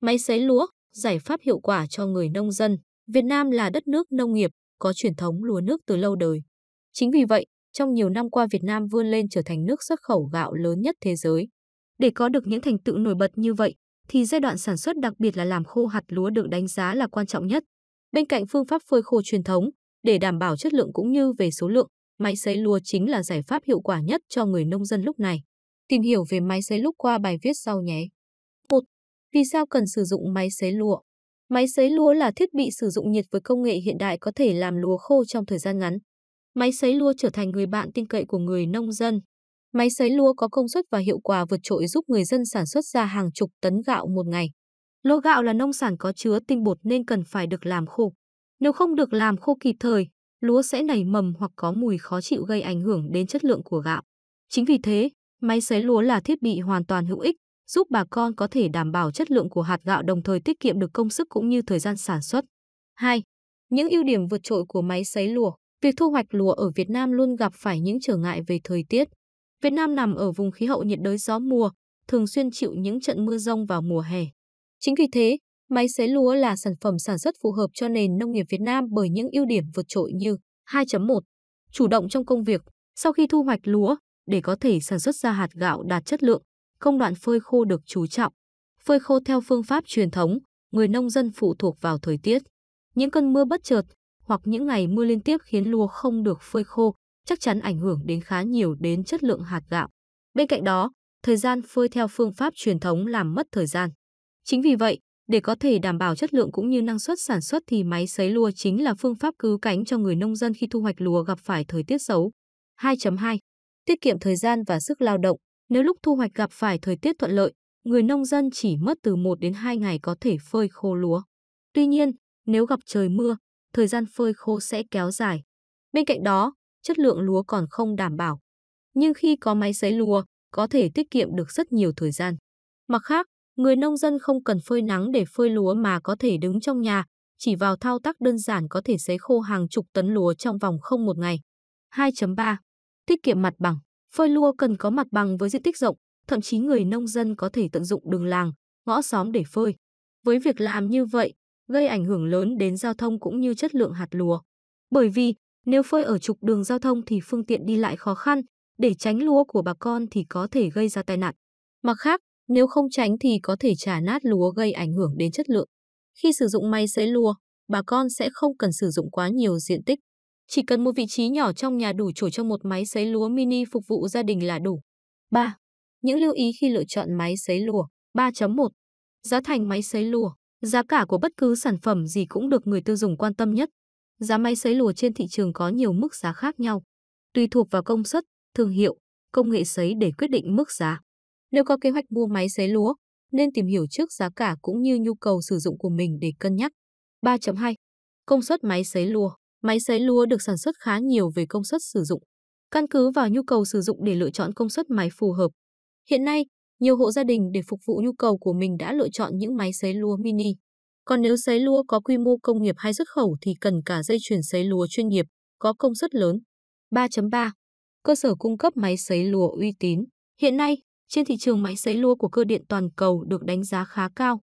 máy sấy lúa, giải pháp hiệu quả cho người nông dân. Việt Nam là đất nước nông nghiệp, có truyền thống lúa nước từ lâu đời. Chính vì vậy, trong nhiều năm qua Việt Nam vươn lên trở thành nước xuất khẩu gạo lớn nhất thế giới. Để có được những thành tựu nổi bật như vậy, thì giai đoạn sản xuất đặc biệt là làm khô hạt lúa được đánh giá là quan trọng nhất. Bên cạnh phương pháp phơi khô truyền thống, để đảm bảo chất lượng cũng như về số lượng, máy sấy lúa chính là giải pháp hiệu quả nhất cho người nông dân lúc này. Tìm hiểu về máy sấy lúc qua bài viết sau nhé. Vì sao cần sử dụng máy sấy lúa? Máy sấy lúa là thiết bị sử dụng nhiệt với công nghệ hiện đại có thể làm lúa khô trong thời gian ngắn. Máy sấy lúa trở thành người bạn tin cậy của người nông dân. Máy sấy lúa có công suất và hiệu quả vượt trội giúp người dân sản xuất ra hàng chục tấn gạo một ngày. Lúa gạo là nông sản có chứa tinh bột nên cần phải được làm khô. Nếu không được làm khô kịp thời, lúa sẽ nảy mầm hoặc có mùi khó chịu gây ảnh hưởng đến chất lượng của gạo. Chính vì thế, máy sấy lúa là thiết bị hoàn toàn hữu ích giúp bà con có thể đảm bảo chất lượng của hạt gạo đồng thời tiết kiệm được công sức cũng như thời gian sản xuất. 2. Những ưu điểm vượt trội của máy sấy lúa. Việc thu hoạch lúa ở Việt Nam luôn gặp phải những trở ngại về thời tiết. Việt Nam nằm ở vùng khí hậu nhiệt đới gió mùa, thường xuyên chịu những trận mưa rông vào mùa hè. Chính vì thế, máy sấy lúa là sản phẩm sản xuất phù hợp cho nền nông nghiệp Việt Nam bởi những ưu điểm vượt trội như 2.1. Chủ động trong công việc, sau khi thu hoạch lúa, để có thể sản xuất ra hạt gạo đạt chất lượng, công đoạn phơi khô được chú trọng. Phơi khô theo phương pháp truyền thống, người nông dân phụ thuộc vào thời tiết. Những cơn mưa bất chợt hoặc những ngày mưa liên tiếp khiến lúa không được phơi khô, chắc chắn ảnh hưởng đến khá nhiều đến chất lượng hạt gạo. Bên cạnh đó, thời gian phơi theo phương pháp truyền thống làm mất thời gian. Chính vì vậy, để có thể đảm bảo chất lượng cũng như năng suất sản xuất thì máy sấy lúa chính là phương pháp cứu cánh cho người nông dân khi thu hoạch lúa gặp phải thời tiết xấu. 2.2. Tiết kiệm thời gian và sức lao động. Nếu lúc thu hoạch gặp phải thời tiết thuận lợi, người nông dân chỉ mất từ 1 đến 2 ngày có thể phơi khô lúa. Tuy nhiên, nếu gặp trời mưa, thời gian phơi khô sẽ kéo dài. Bên cạnh đó, chất lượng lúa còn không đảm bảo. Nhưng khi có máy sấy lúa, có thể tiết kiệm được rất nhiều thời gian. Mặt khác, người nông dân không cần phơi nắng để phơi lúa mà có thể đứng trong nhà, chỉ vào thao tác đơn giản có thể sấy khô hàng chục tấn lúa trong vòng không một ngày. 2.3. Tiết kiệm mặt bằng Phơi lúa cần có mặt bằng với diện tích rộng, thậm chí người nông dân có thể tận dụng đường làng, ngõ xóm để phơi. Với việc làm như vậy, gây ảnh hưởng lớn đến giao thông cũng như chất lượng hạt lúa. Bởi vì, nếu phơi ở trục đường giao thông thì phương tiện đi lại khó khăn, để tránh lúa của bà con thì có thể gây ra tai nạn. Mặt khác, nếu không tránh thì có thể trả nát lúa gây ảnh hưởng đến chất lượng. Khi sử dụng máy sấy lúa, bà con sẽ không cần sử dụng quá nhiều diện tích chỉ cần một vị trí nhỏ trong nhà đủ chỗ cho một máy sấy lúa mini phục vụ gia đình là đủ. 3. Những lưu ý khi lựa chọn máy sấy lùa 3.1 Giá thành máy sấy lúa. Giá cả của bất cứ sản phẩm gì cũng được người tiêu dùng quan tâm nhất. Giá máy sấy lúa trên thị trường có nhiều mức giá khác nhau, tùy thuộc vào công suất, thương hiệu, công nghệ sấy để quyết định mức giá. Nếu có kế hoạch mua máy sấy lúa, nên tìm hiểu trước giá cả cũng như nhu cầu sử dụng của mình để cân nhắc. 3.2 Công suất máy sấy lúa. Máy sấy lúa được sản xuất khá nhiều về công suất sử dụng, căn cứ vào nhu cầu sử dụng để lựa chọn công suất máy phù hợp. Hiện nay, nhiều hộ gia đình để phục vụ nhu cầu của mình đã lựa chọn những máy sấy lúa mini. Còn nếu sấy lúa có quy mô công nghiệp hay xuất khẩu thì cần cả dây chuyền sấy lúa chuyên nghiệp, có công suất lớn. 3.3. Cơ sở cung cấp máy sấy lúa uy tín. Hiện nay, trên thị trường máy sấy lúa của cơ điện toàn cầu được đánh giá khá cao,